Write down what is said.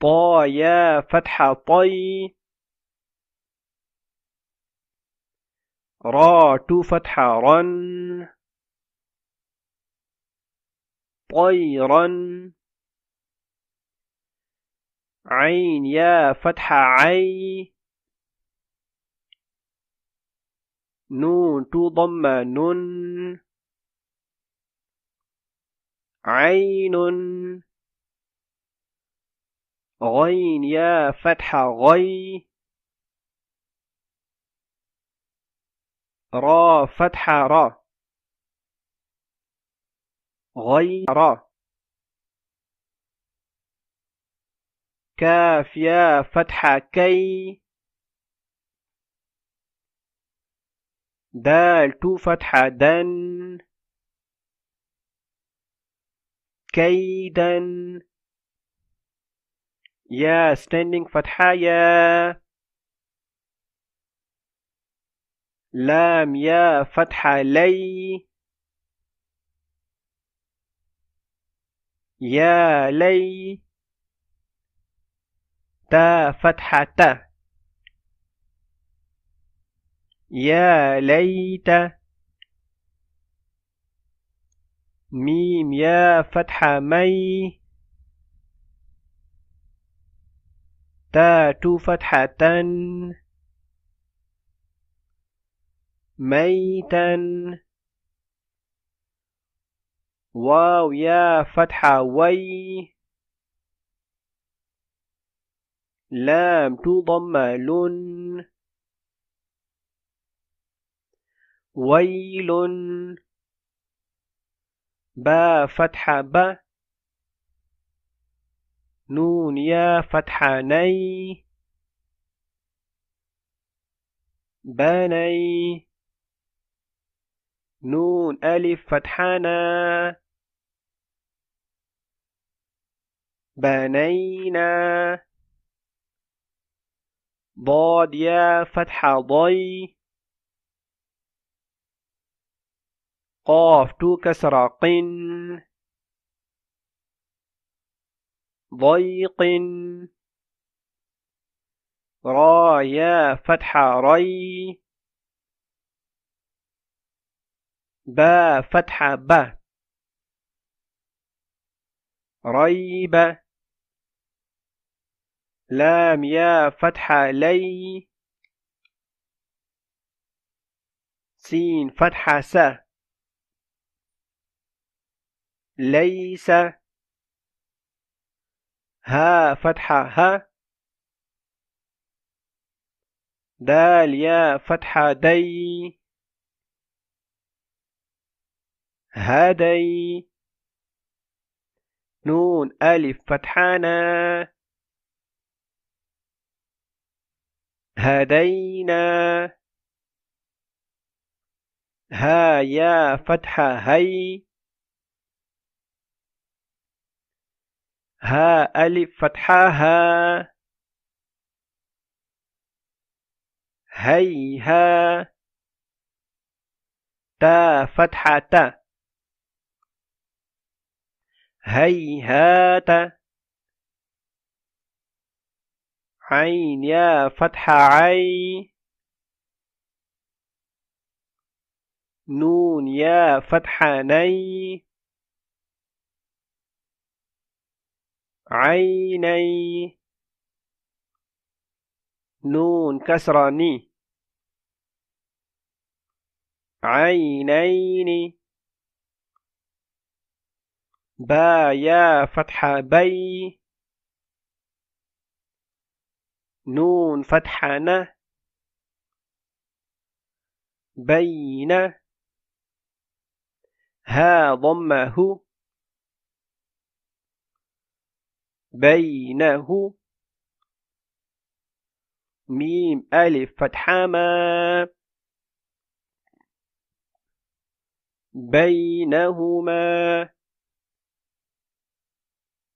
طايا يا فتح طي را تو فتح رن طيرا عين يا فتح عي نون تو ضم نون عين غين يا فتح غي را فتحة را غي را كاف يا فتحة كي دال تو فتحة دن كيدا يا standing فتحة يا لام يا فتحة لي يا لي تا فتحة تا يا ليت ميم يا فتحة مي تو فتحة ميتا واو يا فتحة وي لام تضم لن ويل با فتحة ب نون يا فتح ني بني نون ألف فتحنا بنينا ضاد يا فتح ضي قاف تو كسر قن ضيق را يا فتح ري با فتح ب ريب لام يا فتح لي سين فتح س ليس ها فتحة ها دال يا فتحة دي هدي نون ألف فتحانا هدينا ها يا فتحة هي ها ألف فتحة ها هيها تا فتحة تا تا عين يا فتح عي نون يا فتح ني عيني نون كسرة ني عينين با يا فتحة بي نون فتحة ن بين ها ضمه بينه ميم ألف فتحة ما بينهما